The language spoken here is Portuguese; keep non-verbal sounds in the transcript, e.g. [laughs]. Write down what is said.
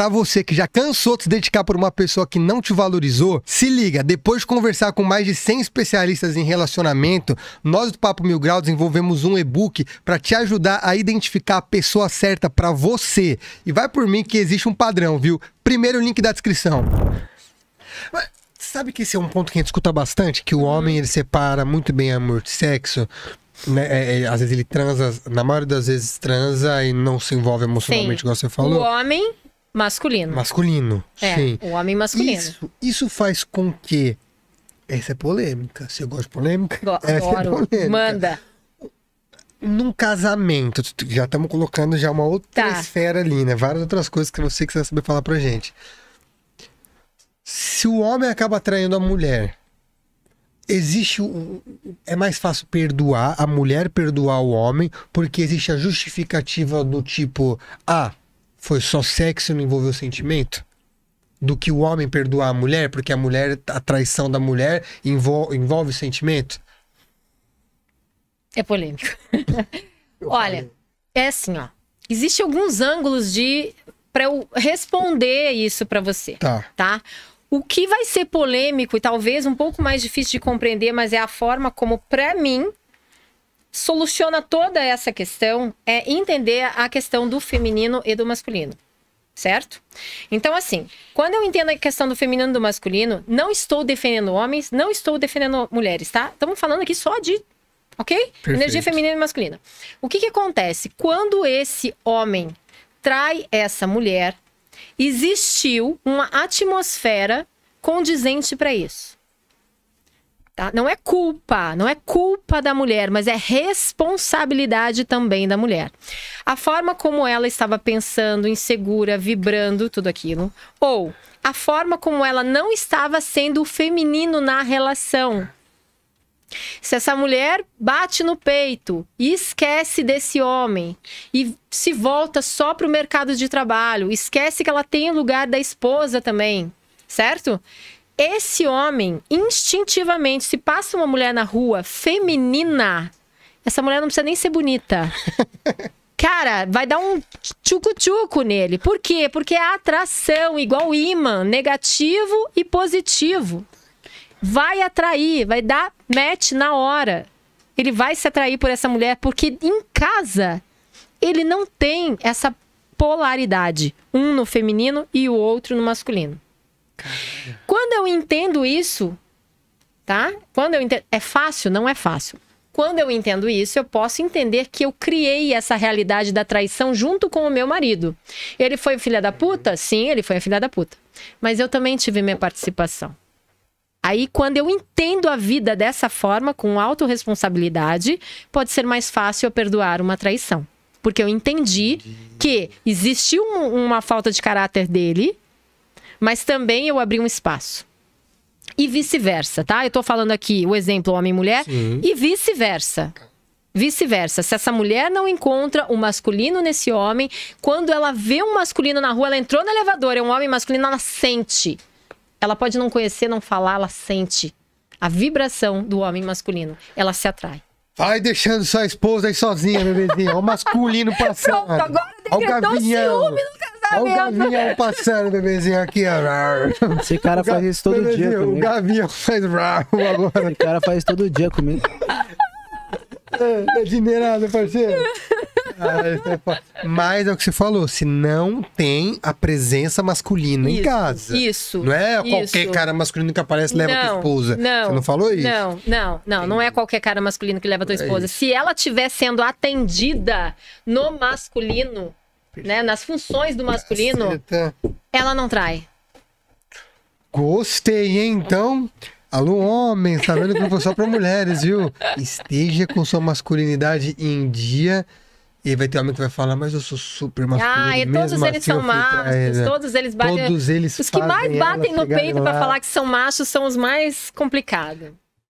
para você que já cansou de se dedicar por uma pessoa que não te valorizou, se liga, depois de conversar com mais de 100 especialistas em relacionamento, nós do Papo Mil Grau desenvolvemos um e-book para te ajudar a identificar a pessoa certa para você. E vai por mim que existe um padrão, viu? Primeiro link da descrição. Mas... Sabe que esse é um ponto que a gente escuta bastante? Que o uhum. homem ele separa muito bem amor de sexo. Né? É, é, às vezes ele transa, na maioria das vezes transa e não se envolve emocionalmente, Sim. igual você falou. O homem masculino. Masculino, é, sim. O homem masculino. Isso, isso faz com que. Essa é polêmica. eu gosto de polêmica? Go Essa é adoro. é polêmica. Manda. Num casamento, já estamos colocando já uma outra tá. esfera ali, né? Várias outras coisas que você quiser saber falar pra gente. Se o homem acaba atraindo a mulher, existe é mais fácil perdoar a mulher perdoar o homem porque existe a justificativa do tipo ah foi só sexo não envolveu sentimento? Do que o homem perdoar a mulher, porque a mulher, a traição da mulher envolve, envolve sentimento? É polêmico. [laughs] Olha, é assim, ó. Existem alguns ângulos de para eu responder isso para você. Tá. Tá? O que vai ser polêmico e talvez um pouco mais difícil de compreender, mas é a forma como para mim soluciona toda essa questão é entender a questão do feminino e do masculino. Certo? Então, assim, quando eu entendo a questão do feminino e do masculino, não estou defendendo homens, não estou defendendo mulheres, tá? Estamos falando aqui só de. Ok? Perfeito. Energia feminina e masculina. O que, que acontece? Quando esse homem trai essa mulher, existiu uma atmosfera condizente para isso. Tá? Não é culpa, não é culpa da mulher, mas é responsabilidade também da mulher. A forma como ela estava pensando, insegura, vibrando, tudo aquilo. Ou a forma como ela não estava sendo o feminino na relação. Se essa mulher bate no peito e esquece desse homem e se volta só para o mercado de trabalho, esquece que ela tem o lugar da esposa também, certo? Esse homem, instintivamente, se passa uma mulher na rua feminina, essa mulher não precisa nem ser bonita. [laughs] Cara, vai dar um tchucu-tchucu nele. Por quê? Porque é atração, igual imã, negativo e positivo. Vai atrair, vai dar match na hora. Ele vai se atrair por essa mulher, porque em casa ele não tem essa polaridade. Um no feminino e o outro no masculino. Caramba. Quando eu entendo isso, tá? Quando eu entendo, é fácil, não é fácil. Quando eu entendo isso, eu posso entender que eu criei essa realidade da traição junto com o meu marido. Ele foi filha da puta? Sim, ele foi filha da puta. Mas eu também tive minha participação. Aí, quando eu entendo a vida dessa forma, com autorresponsabilidade, pode ser mais fácil eu perdoar uma traição. Porque eu entendi que existiu um, uma falta de caráter dele, mas também eu abri um espaço. E vice-versa, tá? Eu tô falando aqui o exemplo homem-mulher e vice-versa. Vice-versa. Se essa mulher não encontra um masculino nesse homem, quando ela vê um masculino na rua, ela entrou no elevador, é um homem masculino, ela sente. Ela pode não conhecer, não falar, ela sente a vibração do homem masculino. Ela se atrai. Vai deixando sua esposa aí sozinha, bebezinha. O masculino [laughs] passando. Pronto, agora decretou o ciúme do Olha o Gavião [laughs] passando, bebezinho aqui, Esse cara faz isso todo bebezinho, dia comigo. O Gavião faz rabo agora. Esse cara faz todo dia comigo. É, é dinheirado, parceiro. Ah, é, é, é, mas é o que você falou, se não tem a presença masculina isso, em casa. Isso. Não é qualquer cara masculino que aparece leva não, tua esposa. Não, você não falou isso? Não, não, não. Não é qualquer cara masculino que leva tua esposa. É se ela estiver sendo atendida no masculino, né, nas funções do masculino, Caceta. ela não trai. Gostei, hein? Então, alô homem, tá vendo que não foi só pra mulheres, viu? Esteja com sua masculinidade em dia. E vai ter homem que vai falar, mas eu sou super masculino. Ah, e todos eles assim são machos, todos eles batem. Todos eles os que mais batem no peito para falar que são machos são os mais complicados